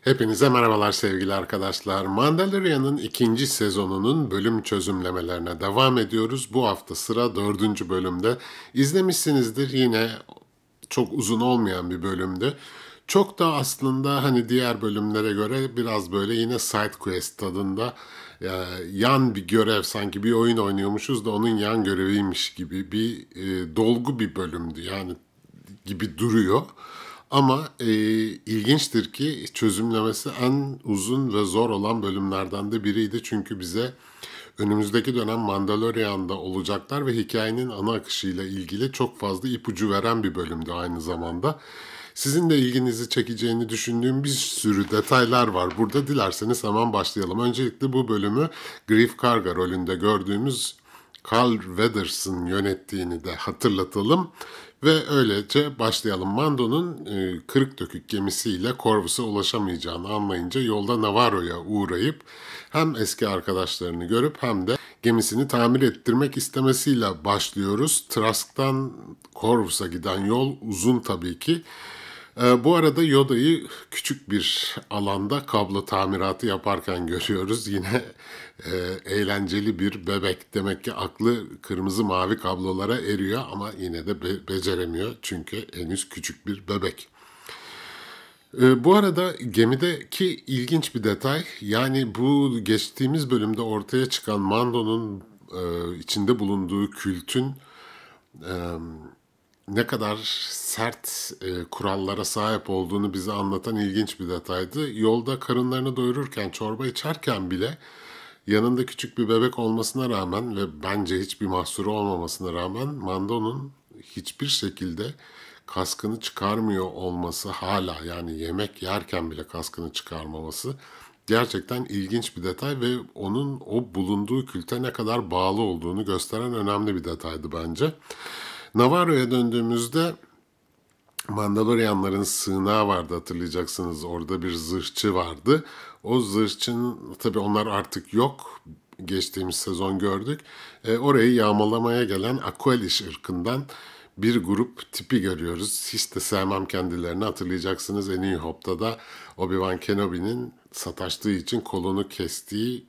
Hepinize merhabalar sevgili arkadaşlar. Mandalorian'ın ikinci sezonunun bölüm çözümlemelerine devam ediyoruz. Bu hafta sıra dördüncü bölümde. İzlemişsinizdir yine çok uzun olmayan bir bölümdü. Çok da aslında hani diğer bölümlere göre biraz böyle yine side quest tadında e, yan bir görev sanki bir oyun oynuyormuşuz da onun yan göreviymiş gibi bir e, dolgu bir bölümdü. Yani gibi duruyor. Ama e, ilginçtir ki çözümlemesi en uzun ve zor olan bölümlerden de biriydi. Çünkü bize önümüzdeki dönem Mandalorian'da olacaklar ve hikayenin ana akışıyla ilgili çok fazla ipucu veren bir bölümdü aynı zamanda. Sizin de ilginizi çekeceğini düşündüğüm bir sürü detaylar var burada. Dilerseniz hemen başlayalım. Öncelikle bu bölümü Griff Karga rolünde gördüğümüz Carl Weathers'ın yönettiğini de hatırlatalım. Ve öylece başlayalım. Mando'nun e, kırık dökük gemisiyle Corvus'a ulaşamayacağını anlayınca yolda Navarro'ya uğrayıp hem eski arkadaşlarını görüp hem de gemisini tamir ettirmek istemesiyle başlıyoruz. Trask'tan Corvus'a giden yol uzun tabii ki. E, bu arada Yoda'yı küçük bir alanda kablo tamiratı yaparken görüyoruz. Yine e, eğlenceli bir bebek. Demek ki aklı kırmızı mavi kablolara eriyor ama yine de be- beceremiyor çünkü henüz küçük bir bebek. Ee, bu arada gemideki ilginç bir detay yani bu geçtiğimiz bölümde ortaya çıkan Mando'nun e, içinde bulunduğu kültün e, ne kadar sert e, kurallara sahip olduğunu bize anlatan ilginç bir detaydı. Yolda karınlarını doyururken, çorba içerken bile Yanında küçük bir bebek olmasına rağmen ve bence hiçbir mahsuru olmamasına rağmen Mando'nun hiçbir şekilde kaskını çıkarmıyor olması hala yani yemek yerken bile kaskını çıkarmaması gerçekten ilginç bir detay ve onun o bulunduğu külte ne kadar bağlı olduğunu gösteren önemli bir detaydı bence. Navarro'ya döndüğümüzde Mandalorianların sığınağı vardı hatırlayacaksınız. Orada bir zırhçı vardı. O zırhçının tabii onlar artık yok. Geçtiğimiz sezon gördük. E, orayı yağmalamaya gelen Aqualish ırkından bir grup tipi görüyoruz. Hiç de sevmem kendilerini hatırlayacaksınız. En iyi Hope'da da Obi-Wan Kenobi'nin sataştığı için kolunu kestiği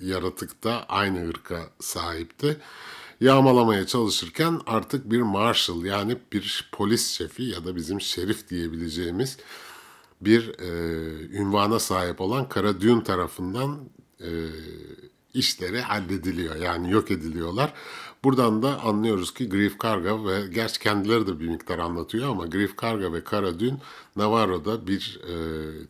yaratık da aynı ırka sahipti yağmalamaya çalışırken artık bir marshal yani bir polis şefi ya da bizim şerif diyebileceğimiz bir e, ünvana sahip olan Kara Dün tarafından e, işleri hallediliyor. Yani yok ediliyorlar. Buradan da anlıyoruz ki Grief Karga ve gerçi kendileri de bir miktar anlatıyor ama Grief Karga ve Kara Dün Navarro'da bir e,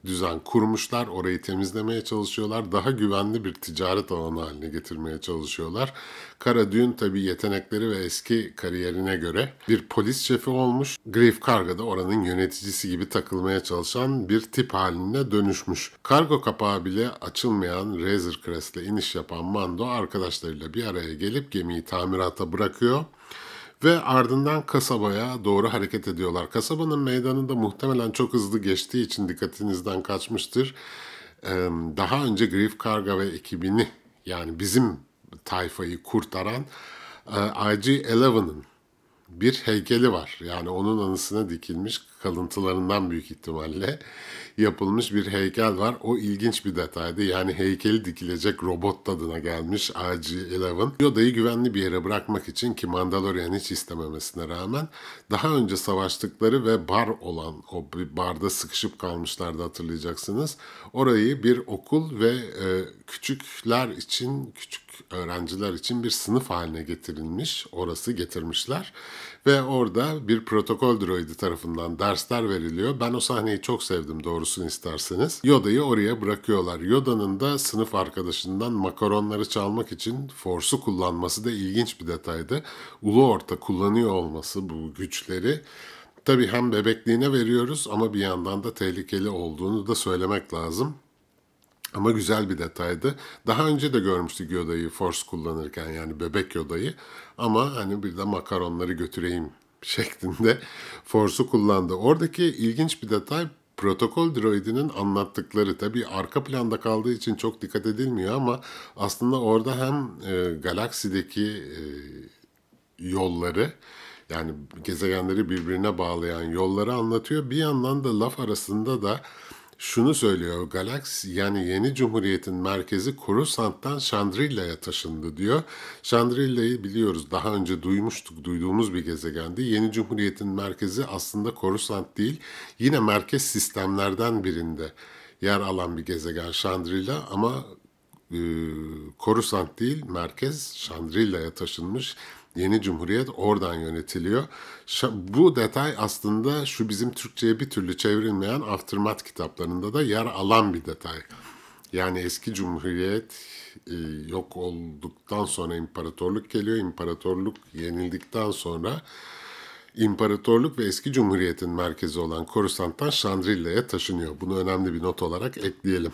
düzen kurmuşlar. Orayı temizlemeye çalışıyorlar. Daha güvenli bir ticaret alanı haline getirmeye çalışıyorlar. Kara Dün tabii yetenekleri ve eski kariyerine göre bir polis şefi olmuş. Griff Karga da oranın yöneticisi gibi takılmaya çalışan bir tip haline dönüşmüş. Kargo kapağı bile açılmayan Razor Crest'le iniş yapan Mando arkadaşlarıyla bir araya gelip gemiyi tamirata bırakıyor ve ardından kasabaya doğru hareket ediyorlar. Kasabanın meydanında muhtemelen çok hızlı geçtiği için dikkatinizden kaçmıştır. Daha önce Griff Karga ve ekibini yani bizim tayfayı kurtaran e, IG-11'ın bir heykeli var. Yani onun anısına dikilmiş kalıntılarından büyük ihtimalle yapılmış bir heykel var. O ilginç bir detaydı. Yani heykeli dikilecek robot tadına gelmiş RG-11. Yoda'yı güvenli bir yere bırakmak için ki Mandalorian hiç istememesine rağmen daha önce savaştıkları ve bar olan o bir barda sıkışıp kalmışlardı hatırlayacaksınız. Orayı bir okul ve e, küçükler için küçük öğrenciler için bir sınıf haline getirilmiş. Orası getirmişler ve orada bir protokol droidi tarafından dersler veriliyor. Ben o sahneyi çok sevdim doğrusunu isterseniz. Yoda'yı oraya bırakıyorlar. Yoda'nın da sınıf arkadaşından makaronları çalmak için Force'u kullanması da ilginç bir detaydı. Ulu orta kullanıyor olması bu güçleri tabii hem bebekliğine veriyoruz ama bir yandan da tehlikeli olduğunu da söylemek lazım. Ama güzel bir detaydı. Daha önce de görmüştük Yoda'yı Force kullanırken yani bebek Yoda'yı. Ama hani bir de makaronları götüreyim şeklinde Force'u kullandı. Oradaki ilginç bir detay protokol droidinin anlattıkları tabi arka planda kaldığı için çok dikkat edilmiyor ama aslında orada hem e, galaksideki e, yolları yani gezegenleri birbirine bağlayan yolları anlatıyor. Bir yandan da laf arasında da şunu söylüyor Galax yani yeni cumhuriyetin merkezi Coruscant'tan Chandrilla'ya taşındı diyor. Chandrilla'yı biliyoruz daha önce duymuştuk duyduğumuz bir gezegendi. Yeni cumhuriyetin merkezi aslında Coruscant değil yine merkez sistemlerden birinde yer alan bir gezegen Chandrilla ama e, Korusant değil merkez Chandrilla'ya taşınmış. Yeni Cumhuriyet oradan yönetiliyor. Bu detay aslında şu bizim Türkçe'ye bir türlü çevrilmeyen Aftermath kitaplarında da yer alan bir detay. Yani eski Cumhuriyet e, yok olduktan sonra imparatorluk geliyor. İmparatorluk yenildikten sonra İmparatorluk ve eski cumhuriyetin merkezi olan Korusan'tan Şandrilla'ya taşınıyor. Bunu önemli bir not olarak ekleyelim.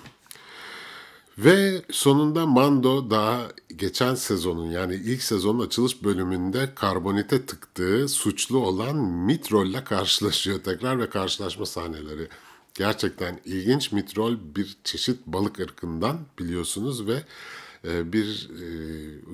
Ve sonunda Mando daha geçen sezonun yani ilk sezonun açılış bölümünde karbonite tıktığı suçlu olan Mitrol'la karşılaşıyor tekrar ve karşılaşma sahneleri. Gerçekten ilginç Mitrol bir çeşit balık ırkından biliyorsunuz ve ee, bir e,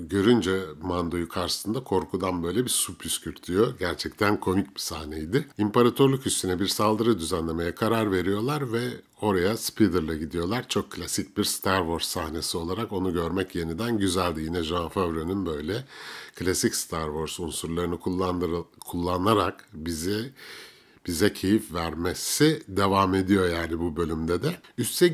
görünce Mando'yu karşısında korkudan böyle bir su püskürtüyor. Gerçekten komik bir sahneydi. İmparatorluk üstüne bir saldırı düzenlemeye karar veriyorlar ve oraya spider'la gidiyorlar. Çok klasik bir Star Wars sahnesi olarak onu görmek yeniden güzeldi. Yine Jean Favreau'nun böyle klasik Star Wars unsurlarını kullanarak bizi bize keyif vermesi devam ediyor yani bu bölümde de. Üste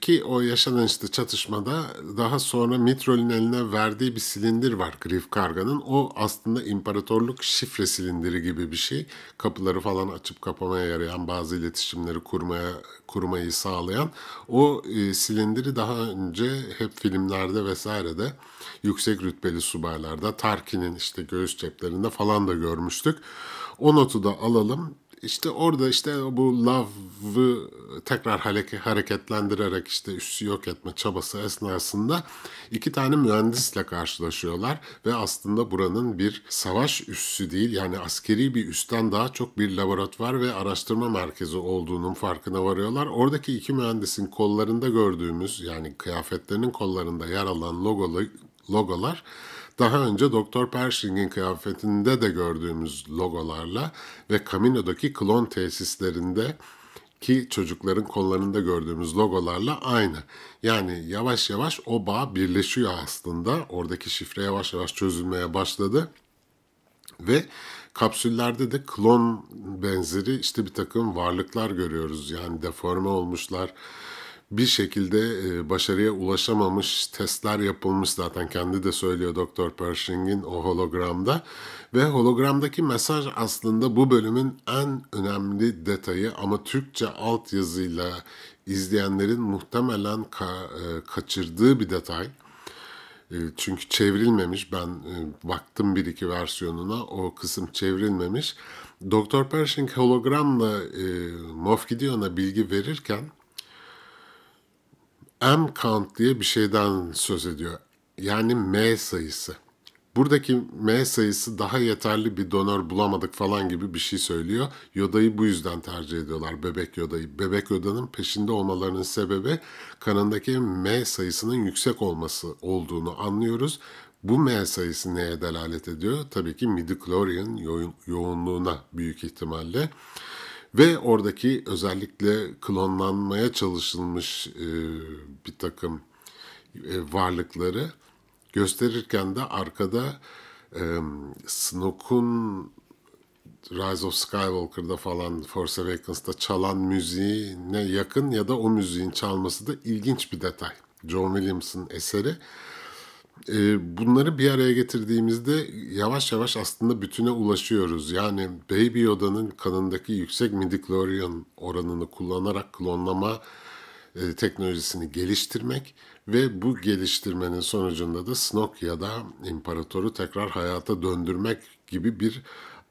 ki o yaşanan işte çatışmada daha sonra Mitrol'ün eline verdiği bir silindir var Grif Karga'nın. O aslında imparatorluk şifre silindiri gibi bir şey. Kapıları falan açıp kapamaya yarayan bazı iletişimleri kurmaya kurmayı sağlayan o e, silindiri daha önce hep filmlerde vesairede yüksek rütbeli subaylarda Tarkin'in işte göğüs ceplerinde falan da görmüştük. O notu da alalım. İşte orada işte bu love'ı tekrar hareketlendirerek işte üssü yok etme çabası esnasında iki tane mühendisle karşılaşıyorlar ve aslında buranın bir savaş üssü değil yani askeri bir üstten daha çok bir laboratuvar ve araştırma merkezi olduğunun farkına varıyorlar. Oradaki iki mühendisin kollarında gördüğümüz yani kıyafetlerinin kollarında yer alan logolu, logolar daha önce Doktor Pershing'in kıyafetinde de gördüğümüz logolarla ve Camino'daki klon tesislerinde ki çocukların kollarında gördüğümüz logolarla aynı. Yani yavaş yavaş o bağ birleşiyor aslında. Oradaki şifre yavaş yavaş çözülmeye başladı. Ve kapsüllerde de klon benzeri işte bir takım varlıklar görüyoruz. Yani deforme olmuşlar bir şekilde e, başarıya ulaşamamış testler yapılmış zaten kendi de söylüyor Doktor Pershing'in o hologramda ve hologramdaki mesaj aslında bu bölümün en önemli detayı ama Türkçe altyazıyla izleyenlerin muhtemelen ka- e, kaçırdığı bir detay. E, çünkü çevrilmemiş ben baktım bir iki versiyonuna o kısım çevrilmemiş. Doktor Pershing hologramla e, Moff Gideon'a bilgi verirken M count diye bir şeyden söz ediyor. Yani M sayısı. Buradaki M sayısı daha yeterli bir donör bulamadık falan gibi bir şey söylüyor. Yoda'yı bu yüzden tercih ediyorlar bebek Yoda'yı. Bebek Yoda'nın peşinde olmalarının sebebi kanındaki M sayısının yüksek olması olduğunu anlıyoruz. Bu M sayısı neye delalet ediyor? Tabii ki midichlorian yo- yoğunluğuna büyük ihtimalle. Ve oradaki özellikle klonlanmaya çalışılmış e, bir takım e, varlıkları gösterirken de arkada e, Snoke'un Rise of Skywalker'da falan Force Awakens'ta çalan müziğine yakın ya da o müziğin çalması da ilginç bir detay. John Williams'ın eseri ee, bunları bir araya getirdiğimizde yavaş yavaş aslında bütüne ulaşıyoruz. Yani Baby Yoda'nın kanındaki yüksek midichlorian oranını kullanarak klonlama e, teknolojisini geliştirmek ve bu geliştirmenin sonucunda da Snoke ya da imparatoru tekrar hayata döndürmek gibi bir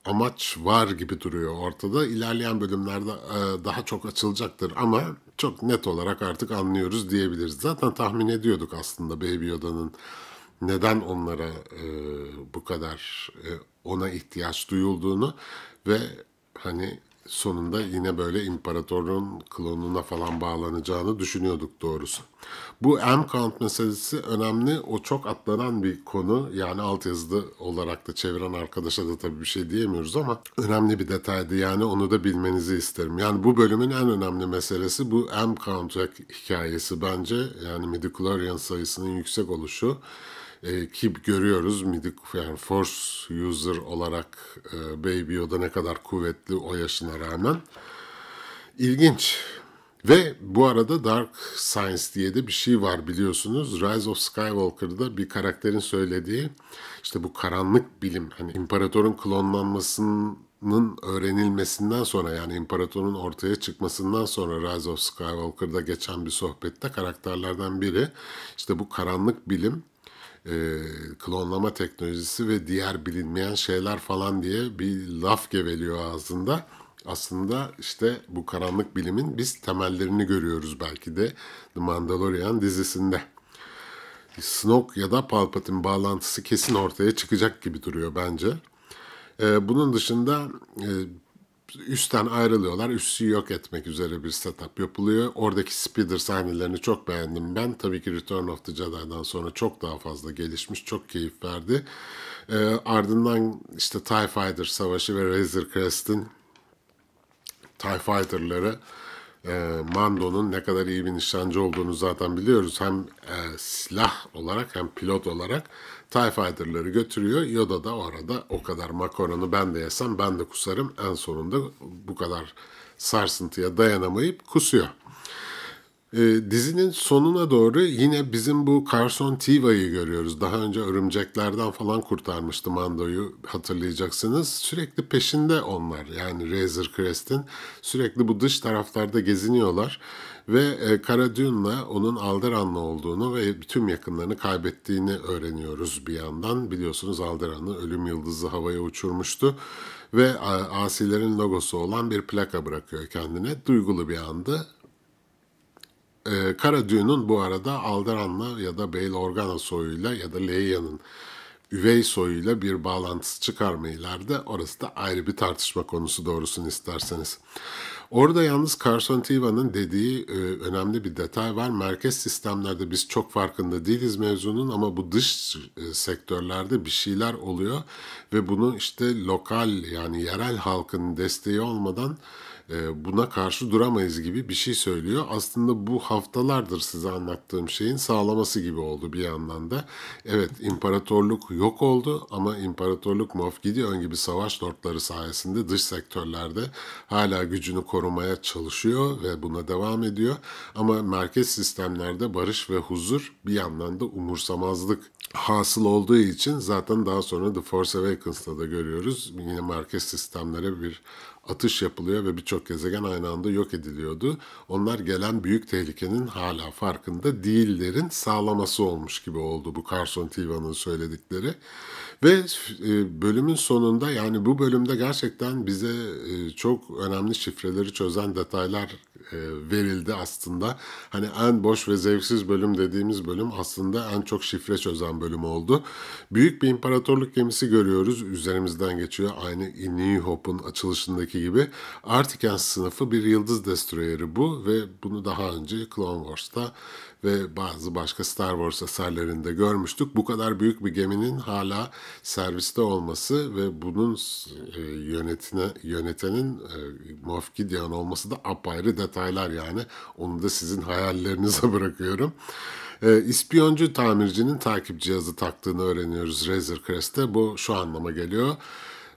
amaç var gibi duruyor ortada. İlerleyen bölümlerde e, daha çok açılacaktır ama çok net olarak artık anlıyoruz diyebiliriz. Zaten tahmin ediyorduk aslında Baby Yoda'nın neden onlara e, bu kadar e, ona ihtiyaç duyulduğunu ve hani sonunda yine böyle imparatorun klonuna falan bağlanacağını düşünüyorduk doğrusu. Bu M-Count meselesi önemli. O çok atlanan bir konu. Yani altyazılı olarak da çeviren arkadaşa da tabii bir şey diyemiyoruz ama önemli bir detaydı. Yani onu da bilmenizi isterim. Yani bu bölümün en önemli meselesi bu M-Count hikayesi bence. Yani midichlorian sayısının yüksek oluşu e, ki görüyoruz MIDI yani Force User olarak e, Baby Yoda ne kadar kuvvetli o yaşına rağmen. ilginç Ve bu arada Dark Science diye de bir şey var biliyorsunuz. Rise of Skywalker'da bir karakterin söylediği işte bu karanlık bilim hani imparatorun klonlanmasının öğrenilmesinden sonra yani imparatorun ortaya çıkmasından sonra Rise of Skywalker'da geçen bir sohbette karakterlerden biri işte bu karanlık bilim e, klonlama teknolojisi ve diğer bilinmeyen şeyler falan diye bir laf geveliyor ağzında. Aslında işte bu karanlık bilimin biz temellerini görüyoruz belki de The Mandalorian dizisinde. Snoke ya da Palpatine bağlantısı kesin ortaya çıkacak gibi duruyor bence. Ee, bunun dışında e, üstten ayrılıyorlar. Üssü yok etmek üzere bir setup yapılıyor. Oradaki speeder sahnelerini çok beğendim ben. Tabii ki Return of the Jedi'dan sonra çok daha fazla gelişmiş. Çok keyif verdi. E, ardından işte TIE Fighter savaşı ve Razor Crest'in TIE Fighter'ları e, Mando'nun ne kadar iyi bir nişancı olduğunu zaten biliyoruz. Hem e, silah olarak hem pilot olarak TIE Fighter'ları götürüyor. Yoda da orada o kadar makaronu ben de yesem ben de kusarım. En sonunda bu kadar sarsıntıya dayanamayıp kusuyor. E, dizinin sonuna doğru yine bizim bu Carson Tiva'yı görüyoruz. Daha önce örümceklerden falan kurtarmıştı Mando'yu hatırlayacaksınız. Sürekli peşinde onlar yani Razor Crest'in. Sürekli bu dış taraflarda geziniyorlar. Ve e, Cara Dune'la onun Alderan'la olduğunu ve tüm yakınlarını kaybettiğini öğreniyoruz bir yandan. Biliyorsunuz Alderan'ı ölüm yıldızı havaya uçurmuştu ve asilerin logosu olan bir plaka bırakıyor kendine. Duygulu bir andı ee, Kara Düğün'ün bu arada Alderan'la ya da Beyl Organa soyuyla ya da Leya'nın üvey soyuyla bir bağlantısı çıkarma ileride. Orası da ayrı bir tartışma konusu doğrusunu isterseniz. Orada yalnız Carson Tiva'nın dediği e, önemli bir detay var. Merkez sistemlerde biz çok farkında değiliz mevzunun ama bu dış e, sektörlerde bir şeyler oluyor ve bunu işte lokal yani yerel halkın desteği olmadan e, buna karşı duramayız gibi bir şey söylüyor. Aslında bu haftalardır size anlattığım şeyin sağlaması gibi oldu bir yandan da. Evet imparatorluk yok oldu ama imparatorluk Mofgidion gibi savaş lordları sayesinde dış sektörlerde hala gücünü korumaya çalışıyor ve buna devam ediyor. Ama merkez sistemlerde barış ve huzur bir yandan da umursamazlık hasıl olduğu için zaten daha sonra The Force Awakens'ta da görüyoruz. Yine merkez sistemlere bir atış yapılıyor ve birçok gezegen aynı anda yok ediliyordu. Onlar gelen büyük tehlikenin hala farkında değillerin sağlaması olmuş gibi oldu bu Carson Tiva'nın söyledikleri. Ve e, bölümün sonunda yani bu bölümde gerçekten bize e, çok önemli şifreleri çözen detaylar e, verildi aslında. Hani en boş ve zevksiz bölüm dediğimiz bölüm aslında en çok şifre çözen bölüm oldu. Büyük bir imparatorluk gemisi görüyoruz. Üzerimizden geçiyor aynı New Hope'un açılışındaki gibi. Artiken sınıfı bir yıldız destroyeri bu ve bunu daha önce Clone Wars'ta ve bazı başka Star Wars eserlerinde görmüştük. Bu kadar büyük bir geminin hala serviste olması ve bunun e, yönetine yönetenin e, Moff Gideon olması da apayrı detaylar yani. Onu da sizin hayallerinize bırakıyorum. E, ispiyoncu tamircinin takip cihazı taktığını öğreniyoruz Razor Crest'te. Bu şu anlama geliyor.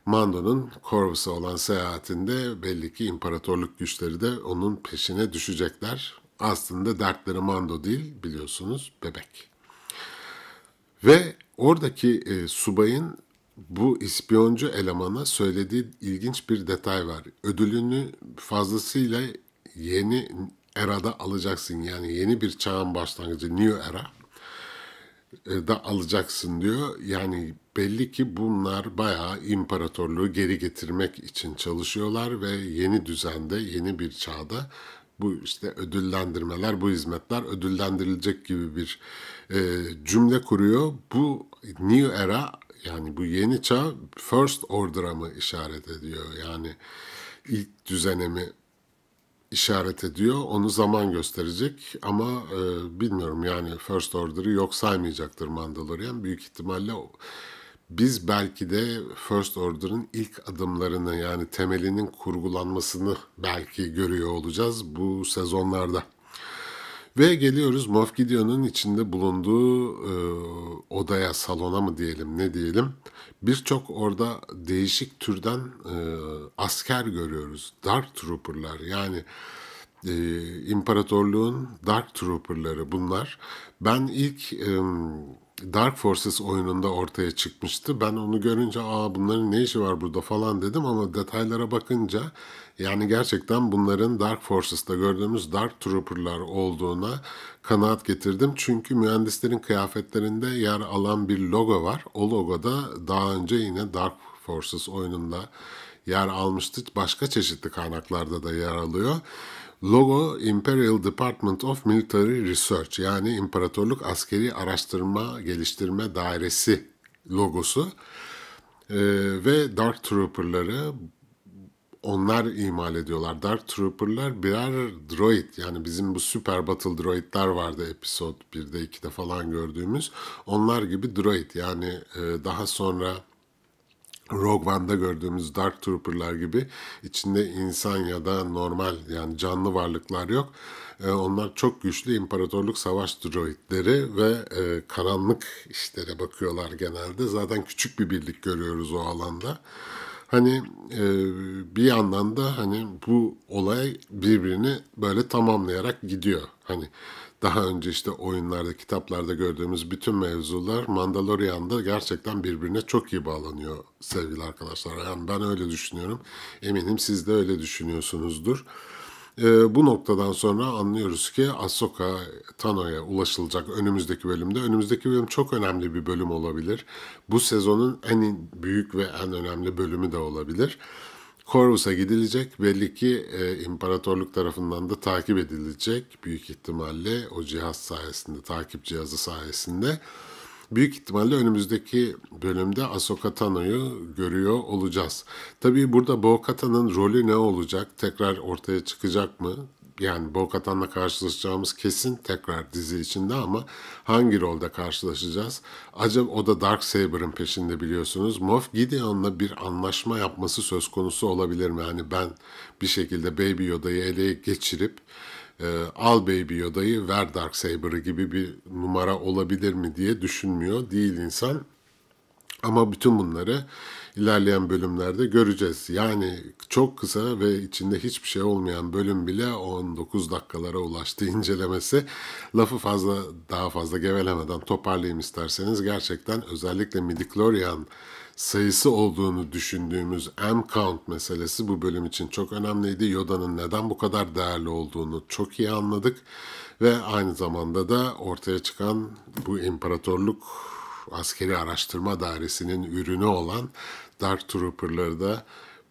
Mando'nun Corvus'a olan seyahatinde belli ki imparatorluk güçleri de onun peşine düşecekler. Aslında dertleri Mando değil biliyorsunuz bebek. Ve Oradaki e, subayın bu ispiyoncu elemana söylediği ilginç bir detay var. Ödülünü fazlasıyla yeni erada alacaksın. Yani yeni bir çağın başlangıcı, new era e, da alacaksın diyor. Yani belli ki bunlar bayağı imparatorluğu geri getirmek için çalışıyorlar ve yeni düzende, yeni bir çağda bu işte ödüllendirmeler, bu hizmetler ödüllendirilecek gibi bir e, cümle kuruyor. Bu New Era yani bu yeni çağ First Order'a mı işaret ediyor? Yani ilk düzenemi işaret ediyor. Onu zaman gösterecek ama e, bilmiyorum yani First Order'ı yok saymayacaktır Mandalorian. Büyük ihtimalle biz belki de First Order'ın ilk adımlarını yani temelinin kurgulanmasını belki görüyor olacağız bu sezonlarda. Ve geliyoruz Moff Gideon'un içinde bulunduğu e, odaya, salona mı diyelim ne diyelim. Birçok orada değişik türden e, asker görüyoruz. Dark Trooper'lar yani e, imparatorluğun Dark Trooper'ları bunlar. Ben ilk... E, Dark Forces oyununda ortaya çıkmıştı. Ben onu görünce aa bunların ne işi var burada falan dedim ama detaylara bakınca yani gerçekten bunların Dark Forces'ta gördüğümüz Dark Trooper'lar olduğuna kanaat getirdim. Çünkü mühendislerin kıyafetlerinde yer alan bir logo var. O logoda daha önce yine Dark Forces oyununda yer almıştı. Başka çeşitli kaynaklarda da yer alıyor. Logo Imperial Department of Military Research yani İmparatorluk Askeri Araştırma Geliştirme Dairesi logosu ee, ve Dark Trooper'ları onlar imal ediyorlar. Dark Trooper'lar birer droid yani bizim bu Super Battle Droid'ler vardı episode 1'de 2'de falan gördüğümüz onlar gibi droid yani e, daha sonra Rogue One'da gördüğümüz Dark Trooper'lar gibi içinde insan ya da normal yani canlı varlıklar yok. Ee, onlar çok güçlü imparatorluk savaş droidleri ve e, karanlık işlere bakıyorlar genelde. Zaten küçük bir birlik görüyoruz o alanda hani e, bir yandan da hani bu olay birbirini böyle tamamlayarak gidiyor. Hani daha önce işte oyunlarda, kitaplarda gördüğümüz bütün mevzular Mandalorian'da gerçekten birbirine çok iyi bağlanıyor sevgili arkadaşlar. Yani ben öyle düşünüyorum. Eminim siz de öyle düşünüyorsunuzdur. E, bu noktadan sonra anlıyoruz ki Asoka Tano'ya ulaşılacak önümüzdeki bölümde. Önümüzdeki bölüm çok önemli bir bölüm olabilir. Bu sezonun en büyük ve en önemli bölümü de olabilir. Corvus'a gidilecek. Belli ki e, imparatorluk tarafından da takip edilecek. Büyük ihtimalle o cihaz sayesinde, takip cihazı sayesinde büyük ihtimalle önümüzdeki bölümde Ahsoka Tano'yu görüyor olacağız. Tabii burada Bo-Katan'ın rolü ne olacak? Tekrar ortaya çıkacak mı? yani Bolkatan'la karşılaşacağımız kesin tekrar dizi içinde ama hangi rolde karşılaşacağız? Acaba o da Dark Saber'ın peşinde biliyorsunuz. Moff Gideon'la bir anlaşma yapması söz konusu olabilir mi? Yani ben bir şekilde Baby Yoda'yı ele geçirip e, al Baby Yoda'yı ver Darksaber'ı gibi bir numara olabilir mi diye düşünmüyor değil insan. Ama bütün bunları ilerleyen bölümlerde göreceğiz. Yani çok kısa ve içinde hiçbir şey olmayan bölüm bile 19 dakikalara ulaştı incelemesi. Lafı fazla daha fazla gevelemeden toparlayayım isterseniz. Gerçekten özellikle Midichlorian sayısı olduğunu düşündüğümüz M count meselesi bu bölüm için çok önemliydi. Yoda'nın neden bu kadar değerli olduğunu çok iyi anladık ve aynı zamanda da ortaya çıkan bu imparatorluk askeri araştırma dairesinin ürünü olan Dark Trooper'ları da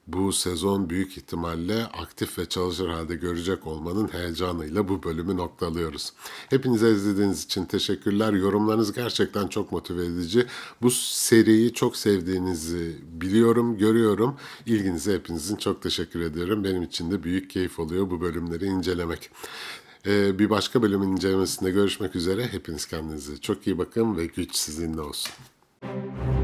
bu sezon büyük ihtimalle aktif ve çalışır halde görecek olmanın heyecanıyla bu bölümü noktalıyoruz. Hepinize izlediğiniz için teşekkürler. Yorumlarınız gerçekten çok motive edici. Bu seriyi çok sevdiğinizi biliyorum, görüyorum. İlginize hepinizin çok teşekkür ediyorum. Benim için de büyük keyif oluyor bu bölümleri incelemek. Ee, bir başka bölümün incelemesinde görüşmek üzere. Hepiniz kendinize çok iyi bakın ve güç sizinle olsun. Müzik